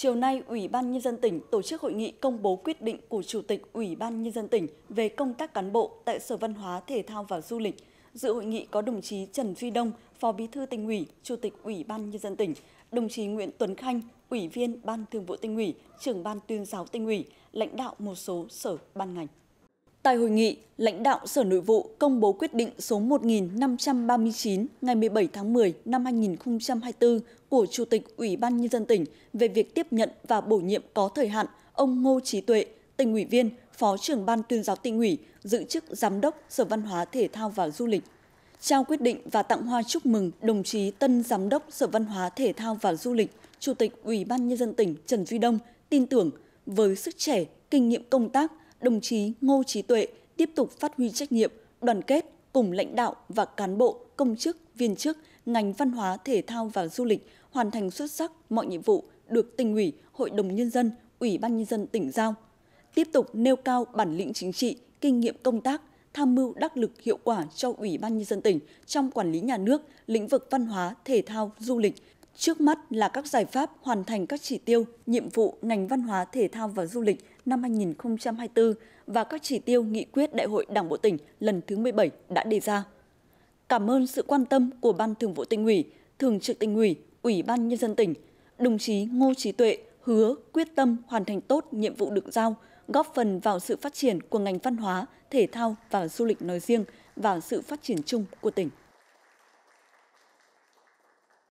chiều nay Ủy ban Nhân dân tỉnh tổ chức hội nghị công bố quyết định của Chủ tịch Ủy ban Nhân dân tỉnh về công tác cán bộ tại Sở Văn hóa, Thể thao và Du lịch. Dự hội nghị có đồng chí Trần Duy Đông, Phó Bí thư tỉnh ủy, Chủ tịch Ủy ban Nhân dân tỉnh, đồng chí Nguyễn Tuấn Khanh, Ủy viên Ban Thường vụ tỉnh ủy, trưởng Ban tuyên giáo tỉnh ủy, lãnh đạo một số sở ban ngành. Tại hội nghị, lãnh đạo Sở Nội vụ công bố quyết định số 1539 ngày 17 tháng 10 năm 2024 của Chủ tịch Ủy ban Nhân dân tỉnh về việc tiếp nhận và bổ nhiệm có thời hạn ông Ngô Trí Tuệ, tỉnh ủy viên, Phó trưởng Ban tuyên giáo tỉnh ủy, giữ chức Giám đốc Sở Văn hóa Thể thao và Du lịch. Trao quyết định và tặng hoa chúc mừng đồng chí tân Giám đốc Sở Văn hóa Thể thao và Du lịch, Chủ tịch Ủy ban Nhân dân tỉnh Trần Duy Đông tin tưởng với sức trẻ, kinh nghiệm công tác – đồng chí Ngô Trí Tuệ tiếp tục phát huy trách nhiệm, đoàn kết cùng lãnh đạo và cán bộ, công chức, viên chức, ngành văn hóa, thể thao và du lịch hoàn thành xuất sắc mọi nhiệm vụ được tỉnh ủy, hội đồng nhân dân, ủy ban nhân dân tỉnh giao. Tiếp tục nêu cao bản lĩnh chính trị, kinh nghiệm công tác, tham mưu đắc lực hiệu quả cho Ủy ban Nhân dân tỉnh trong quản lý nhà nước, lĩnh vực văn hóa, thể thao, du lịch, Trước mắt là các giải pháp hoàn thành các chỉ tiêu, nhiệm vụ ngành văn hóa, thể thao và du lịch năm 2024 và các chỉ tiêu nghị quyết Đại hội Đảng Bộ Tỉnh lần thứ 17 đã đề ra. Cảm ơn sự quan tâm của Ban Thường vụ tỉnh ủy, Thường trực tỉnh ủy, Ủy ban Nhân dân tỉnh, đồng chí Ngô Chí Tuệ hứa quyết tâm hoàn thành tốt nhiệm vụ được giao, góp phần vào sự phát triển của ngành văn hóa, thể thao và du lịch nói riêng và sự phát triển chung của tỉnh.